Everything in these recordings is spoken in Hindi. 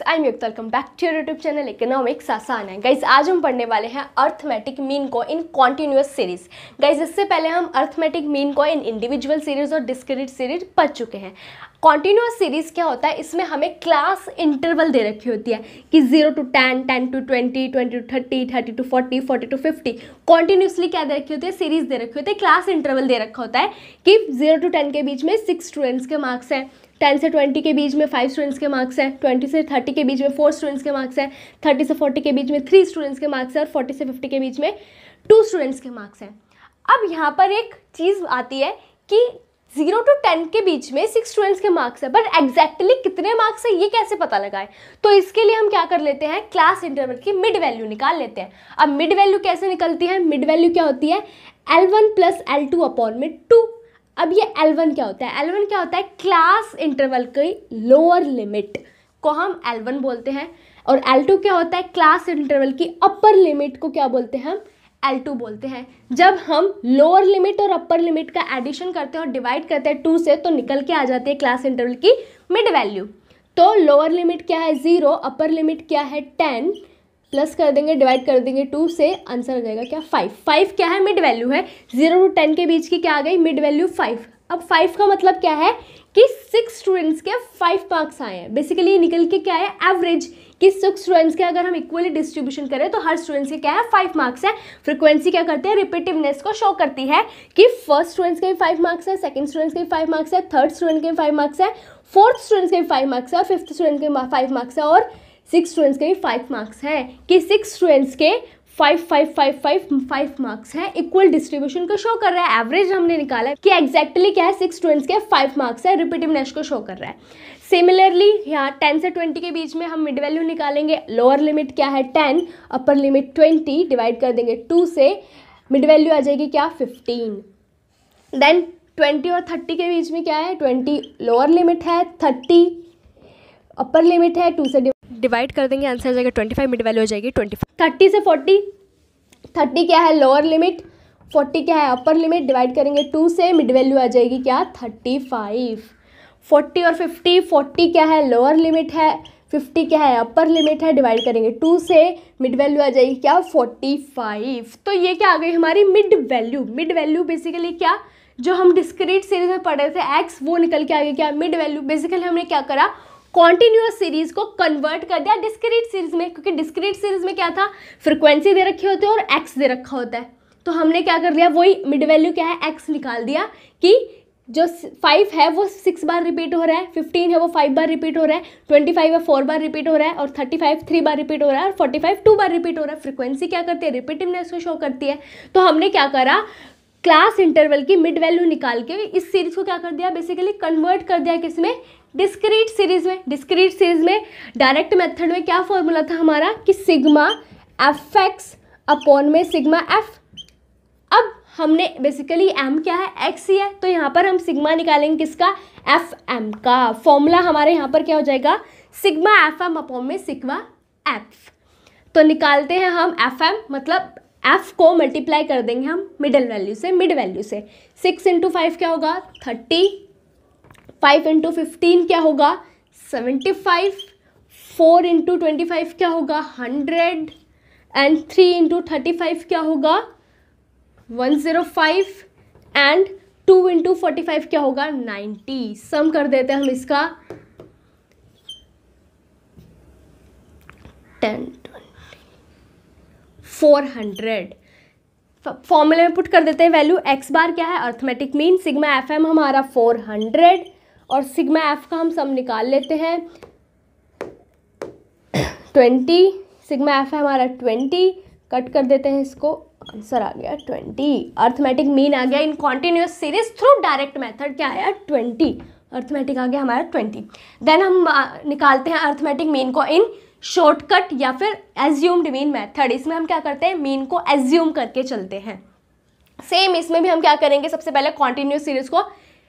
गाइज आई म्यूक welcome back to YouTube channel economics आसान है गाइज आज हम पढ़ने वाले हैं अर्थमेटिक मीन को इन कॉन्टिन्यूस सीरीज गाइज इससे पहले हम अर्थमेटिक मीन को इन इंडिविजुअल सीरीज और डिस्क्रिट सीरीज पढ़ चुके हैं कॉन्टिन्यूस सीरीज क्या होता है इसमें हमें क्लास इंटरवल दे रखी होती है कि zero to ten ten to twenty twenty to thirty thirty to forty forty to fifty continuously क्या दे रखी होती है सीरीज दे रखी होती है क्लास इंटरवल दे रखा होता है कि जीरो टू टेन के बीच में सिक्स स्टूडेंट्स के मार्क्स हैं टेन से ट्वेंटी के बीच में फाइव स्टूडेंट्स के मार्क्स हैं ट्वेंटी से थर्टी फोर्टी के बीच में फोर स्टूडेंट्स के मार्क्स हैं थर्टी से फोर्टी के बीच में थ्री स्टूडेंट्स के मार्क्स हैं और फोर्टी से फिफ्टी के बीच में टू स्टूडेंट्स के मार्क्स हैं अब यहाँ पर एक चीज़ आती है कि जीरो टू टेन के बीच में सिक्स स्टूडेंट्स के मार्क्स है पर एग्जैक्टली exactly कितने मार्क्स है ये कैसे पता लगाए तो इसके लिए हम क्या कर लेते हैं क्लास इंटरवल की मिड वैल्यू निकाल लेते हैं अब मिड वैल्यू कैसे निकलती है मिड वैल्यू क्या होती है L one plus L two upon mid two अब ये एल वन क्या होता है एल वन क्या होता है क्लास इंटरवल की लोअर लिमिट को हम L1 बोलते हैं और L2 क्या होता है क्लास इंटरवल की अपर लिमिट को क्या बोलते हैं हम L2 बोलते हैं जब हम लोअर लिमिट और अपर लिमिट का एडिशन करते हैं और डिवाइड करते हैं टू से तो निकल के आ जाती है क्लास इंटरवल की मिड वैल्यू तो लोअर लिमिट क्या है ज़ीरो अपर लिमिट क्या है टेन प्लस कर देंगे डिवाइड कर देंगे टू से आंसर आ जाएगा क्या फाइव फाइव क्या है मिड वैल्यू है जीरो टू टेन के बीच की क्या आ गई मिड वैल्यू फाइव अब फाइव का मतलब क्या है कि सिक्स स्टूडेंट्स के फाइव मार्क्स आए हैं बेसिकली ये निकल के क्या है एवरेज कि सिक्स स्टूडेंट्स के अगर हम इक्वली डिस्ट्रीब्यूशन करें तो हर स्टूडेंट्स के क्या है फाइव मार्क्स है फ्रिक्वेंसी क्या करते हैं रिपीटिवनेस को शो करती है कि फर्स्ट स्टूडेंट्स के भी फाइव मार्क्स है सेकंड स्टूडेंट्स के भी फाइव मार्क्स है थर्ड स्टूडेंट के भी फाइव मार्क्स है फोर्थ स्टूडेंट्स के भी फाइव मार्क्स है फिफ्थ स्टूडेंट के फाइव मार्क्स है और सिक्स स्टूडेंट्स के भी फाइव मार्क्स हैं कि सिक्स स्टूडेंट्स के five five five five five marks हैं इक्वल डिस्ट्रीब्यूशन को शो कर रहा है एवरेज हमने निकाला है कि एक्जैक्टली क्या है सिक्स स्टूडेंट्स के फाइव मार्क्स है रिपीटिवनेस को शो कर रहा है सिमिलरली यहाँ टेन से ट्वेंटी के बीच में हम मिड वैल्यू निकालेंगे लोअर लिमिट क्या है ten upper limit twenty divide कर देंगे टू से मिड वैल्यू आ जाएगी क्या फिफ्टीन देन ट्वेंटी और थर्टी के बीच में क्या है ट्वेंटी लोअर लिमिट है थर्टी अपर लिमिट है टू से डिवाइड कर देंगे आंसर आ जाएगा ट्वेंटी फाइव मिड वैल्यू हो जाएगी ट्वेंटी फाइव थर्टी से फोर्टी थर्टी क्या है लोअर लिमिट फोर्टी क्या है अपर लिमिट डिवाइड करेंगे टू से मिड वैल्यू आ जाएगी क्या थर्टी फाइव फोर्टी और फिफ्टी फोर्टी क्या है लोअर लिमिट है फिफ्टी क्या है अपर लिमिट है डिवाइड करेंगे टू से मिड वैल्यू आ जाएगी क्या फोर्टी फाइव तो ये क्या आ गई हमारी mid value mid value basically क्या जो हम डिस्क्रीट सीरीज में पढ़ रहे थे एक्स वो निकल के आ गया क्या मिड वैल्यू बेसिकली हमने क्या करा कॉन्टिन्यूस सीरीज को कन्वर्ट कर दिया डिस्क्रीट सीरीज में क्योंकि डिस्क्रीट सीरीज में क्या था फ्रिक्वेंसी दे रखी होती है और एक्स दे रखा होता है तो हमने क्या कर लिया वही मिड वैल्यू क्या है एक्स निकाल दिया कि जो फाइव है वो सिक्स बार रिपीट हो रहा है फिफ्टीन है वो फाइव बार रिपीट हो रहा है ट्वेंटी फाइव है फोर बार रिपीट हो रहा है और थर्टी फाइव थ्री बार रिपीट हो रहा है और फोर्टी फाइव टू बार रिपीट हो रहा है फ्रिक्वेंसी क्या करती है रिपीटिवनेस को शो करती है तो हमने क्या करा क्लास इंटरवल की मिड वैल्यू निकाल के इस सीरीज को क्या कर दिया बेसिकली कन्वर्ट कर दिया किसमें डिस्क्रीट सीरीज में डिस्क्रीट सीरीज में डायरेक्ट मेथड में क्या फॉर्मूला था हमारा कि सिग्मा एफ एक्स अपॉन में सिग्मा एफ अब हमने बेसिकली एम क्या है एक्स ही है तो यहाँ पर हम सिग्मा निकालेंगे किसका एफ एम का फॉर्मूला हमारे यहाँ पर क्या हो जाएगा सिग्मा एफ एम अपॉन में सिग्मा एफ तो निकालते हैं हम एफ एम मतलब एफ को मल्टीप्लाई कर देंगे हम मिडल वैल्यू से मिड वैल्यू से सिक्स इंटू फाइव क्या होगा थर्टी फाइव इंटू फिफ्टीन क्या होगा seventy five four into twenty five क्या होगा hundred and three into thirty five क्या होगा one zero five and two into forty five क्या होगा नाइन्टी सम कर देते हैं हम इसका टेन फोर हंड्रेड फॉर्मूले में पुट कर देते हैं वैल्यू एक्स बार क्या है arithmetic mean sigma F M हमारा फोर हंड्रेड और सिग्मा एफ का हम सम निकाल लेते हैं ट्वेंटी सिग्मा एफ है हमारा ट्वेंटी कट कर देते हैं इसको आंसर आ गया ट्वेंटी अर्थमेटिक मीन आ गया in continuous series through direct method क्या आया ट्वेंटी अर्थमेटिक आ गया हमारा ट्वेंटी देन हम निकालते हैं अर्थमेटिक मीन को इन शॉर्टकट या फिर एज्यूम्ड मीन मेथड इसमें हम क्या करते हैं मीन को एज्यूम करके चलते हैं सेम इसमें भी हम क्या करेंगे सबसे पहले कॉन्टिन्यूस सीरीज को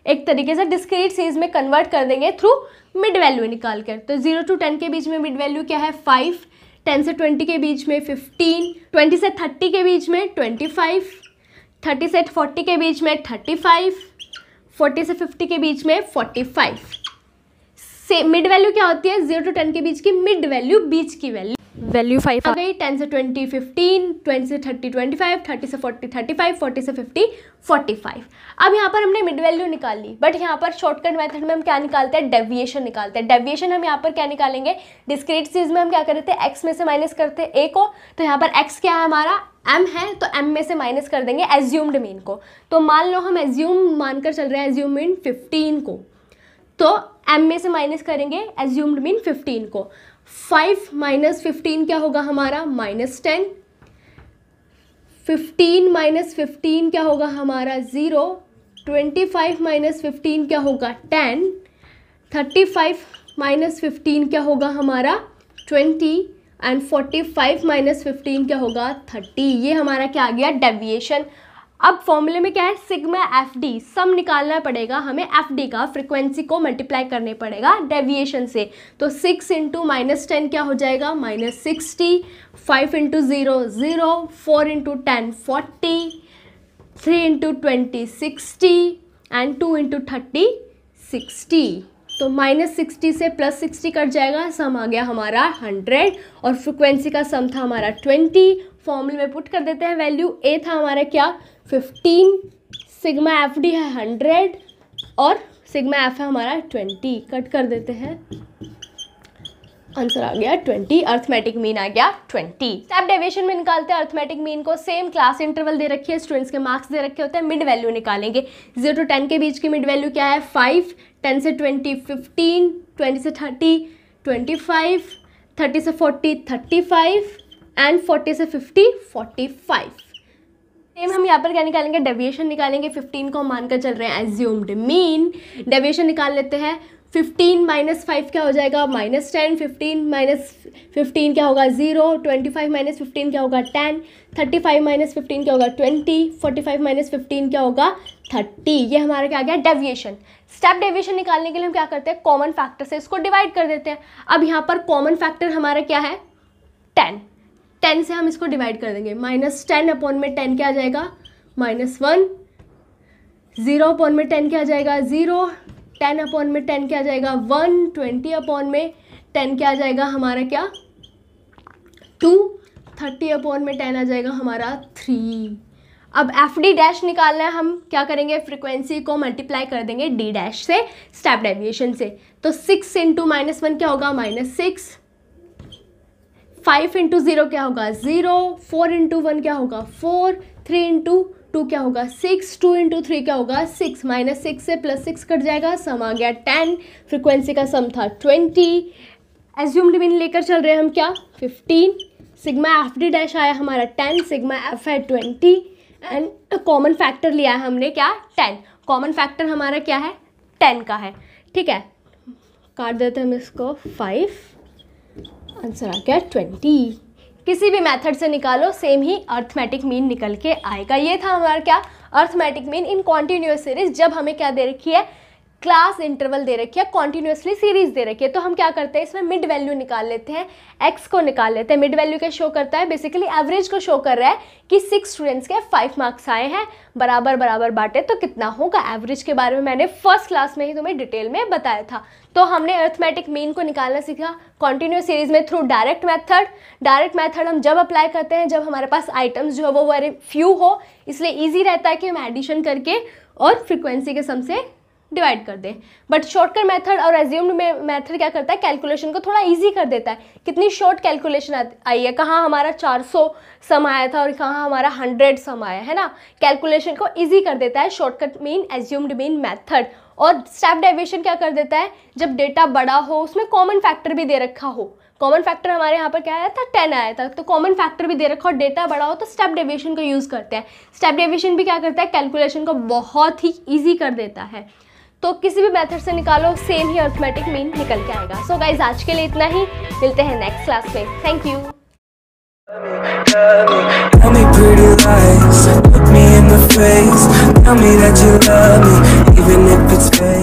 एक तरीके से डिस्क्रीट सीरीज में कन्वर्ट कर देंगे थ्रू मिड वैल्यू निकाल कर तो जीरो टू टेन के बीच में मिड वैल्यू क्या है फाइव टेन से ट्वेंटी के बीच में फिफ्टीन ट्वेंटी से थर्टी के बीच में ट्वेंटी फाइव थर्टी से फोर्टी के बीच में थर्टी फाइव फोर्टी से फिफ्टी के बीच में फोर्टी फाइव से मिड वैल्यू क्या होती है जीरो टू टेन के बीच की मिड वैल्यू बीच की वैल्यू वैल्यू फाइव आ गई टेन से ट्वेंटी फिफ्टीन ट्वेंटी से थर्टी ट्वेंटी फाइव थर्टी से फोर्टी थर्टी फाइव फोर्टी से फिफ्टी फोर्टी फाइव अब यहाँ पर हमने मिड वैल्यू निकाल ली बट यहाँ पर शॉर्टकट मेथड में हम क्या निकालते हैं डेविएशन निकालते हैं डेविएशन हम यहाँ पर क्या निकालेंगे डिस्क्रीट सीज में हम क्या करते हैं एक्स में से माइनस करते हैं ए को तो यहाँ पर एक्स क्या है हमारा एम है तो एम में से माइनस कर देंगे एज्यूम्ड मीन को तो मान लो हम एज्यूम मानकर चल रहे हैं एज्यूम मीन फिफ्टीन को तो एम में से माइनस करेंगे एज्यूम्ड मीन फिफ्टीन को फाइव माइनस फिफ्टीन क्या होगा हमारा minus ten fifteen minus fifteen क्या होगा हमारा zero twenty five minus fifteen क्या होगा ten thirty five minus fifteen क्या होगा हमारा twenty and forty five minus fifteen क्या होगा थर्टी ये हमारा क्या आ गया डेविएशन अब फॉर्मूले में क्या है सिग्मा एफ डी सम निकालना पड़ेगा हमें एफ डी का फ्रिक्वेंसी को मल्टीप्लाई करने पड़ेगा डेविएशन से तो सिक्स इंटू माइनस टेन क्या हो जाएगा minus sixty five into zero zero four into ten forty three into twenty sixty and two into thirty sixty तो माइनस सिक्सटी से प्लस सिक्सटी कट जाएगा सम आ गया हमारा हंड्रेड और फ्रिक्वेंसी का सम था हमारा ट्वेंटी फॉर्मूले में पुट कर देते हैं वैल्यू ए था हमारा क्या फिफ्टीन सिग्मा एफ डी है हंड्रेड और सिग्मा एफ है हमारा ट्वेंटी कट कर देते हैं आंसर आ गया ट्वेंटी अर्थमेटिक मीन आ गया ट्वेंटी स्टेप तो डेविएशन में निकालते हैं अर्थमेटिक मीन को सेम क्लास इंटरवल दे रखी है स्टूडेंट्स के मार्क्स दे रखे होते हैं मिड वैल्यू निकालेंगे जीरो टू टेन के बीच की मिड वैल्यू क्या है फाइव टेन से ट्वेंटी फिफ्टीन ट्वेंटी से थर्टी ट्वेंटी फाइव थर्टी से forty thirty five and forty से फिफ्टी फोर्टी फाइव सेम हम यहाँ पर क्या निकालेंगे डेविएशन निकालेंगे 15 को हम मानकर चल रहे हैं एज्यूम्ड मीन डेविएशन निकाल लेते हैं 15 माइनस फाइव क्या हो जाएगा minus ten fifteen minus fifteen क्या होगा zero twenty five minus fifteen क्या होगा ten thirty five minus fifteen क्या होगा twenty forty five minus fifteen क्या होगा थर्टी ये हमारा क्या आ गया डेविएशन स्टेप डेविएशन निकालने के लिए हम क्या करते हैं कॉमन फैक्टर से इसको डिवाइड कर देते हैं अब यहाँ पर कॉमन फैक्टर हमारा क्या है टेन टेन से हम इसको डिवाइड कर देंगे माइनस टेन अपॉन में टेन क्या आ जाएगा माइनस वन ज़ीरो अपॉन में टेन क्या आ जाएगा ज़ीरो टेन अपॉन में टेन क्या आ जाएगा वन ट्वेंटी अपॉन में टेन क्या आ जाएगा हमारा क्या टू थर्टी अपॉन में टेन आ जाएगा हमारा थ्री अब एफ डी डैश निकालना है हम क्या करेंगे फ्रिक्वेंसी को मल्टीप्लाई कर देंगे डी डैश से स्टेप डेविएशन से तो सिक्स इंटू माइनस वन क्या होगा minus six five into zero क्या होगा ज़ीरो फोर इंटू वन क्या होगा फोर थ्री इंटू टू क्या होगा सिक्स टू इंटू थ्री क्या होगा सिक्स माइनस सिक्स से प्लस सिक्स कट जाएगा सम आ गया टेन फ्रिक्वेंसी का सम था ट्वेंटी एज्यूम्ड मीन लेकर चल रहे हैं हम क्या fifteen sigma F D dash आया हमारा टेन सिग्मा एफ है ट्वेंटी एंड कॉमन फैक्टर लिया है हमने क्या टेन कॉमन फैक्टर हमारा क्या है टेन का है ठीक है काट देते हैं हम इसको फाइव आंसर आ गया ट्वेंटी किसी भी मेथड से निकालो सेम ही अर्थमेटिक मीन निकल के आएगा ये था हमारा क्या arithmetic mean in continuous series जब हमें क्या दे रखी है क्लास इंटरवल दे रखी है कॉन्टीन्यूसली सीरीज दे रखी है तो हम क्या करते हैं इसमें मिड वैल्यू निकाल लेते हैं एक्स को निकाल लेते हैं मिड वैल्यू क्या शो करता है बेसिकली एवरेज को शो कर रहा है कि सिक्स स्टूडेंट्स के फाइव मार्क्स आए हैं बराबर बराबर बांटे तो कितना होगा एवरेज के बारे में मैंने फर्स्ट क्लास में ही तुम्हें डिटेल में बताया था तो हमने अर्थमेटिक मीन को निकालना सीखा कॉन्टीन्यूस सीरीज में through direct method direct method हम जब अप्लाई करते हैं जब हमारे पास आइटम्स जो है वो वेरी फ्यू हो इसलिए ईजी रहता है कि हम एडिशन करके और फ्रिक्वेंसी के सम से डिवाइड कर दे बट शॉर्टकट मेथड और एज्यूम्ड मेथड क्या करता है कैलकुलेशन को थोड़ा ईजी कर देता है कितनी शॉर्ट कैलकुलेशन आई है कहाँ हमारा 400 सम आया था और कहाँ हमारा 100 सम आया है ना कैलकुलेशन को ईजी कर देता है shortcut mean assumed mean method और स्टेप डाइवेशन क्या कर देता है जब डेटा बड़ा हो उसमें कॉमन फैक्टर भी दे रखा हो कॉमन फैक्टर हमारे यहाँ पर क्या आया था टेन आया था तो कॉमन फैक्टर भी दे रखा हो डेटा बड़ा हो तो स्टेप डेविएशन का यूज़ करते हैं स्टेप डेविएशन भी क्या करता है कैलकुलेशन को बहुत ही ईजी कर देता है तो किसी भी मेथड से निकालो सेम ही अर्थमेटिक मीन निकल के आएगा सो so गाइज आज के लिए इतना ही मिलते हैं नेक्स्ट क्लास में थैंक यू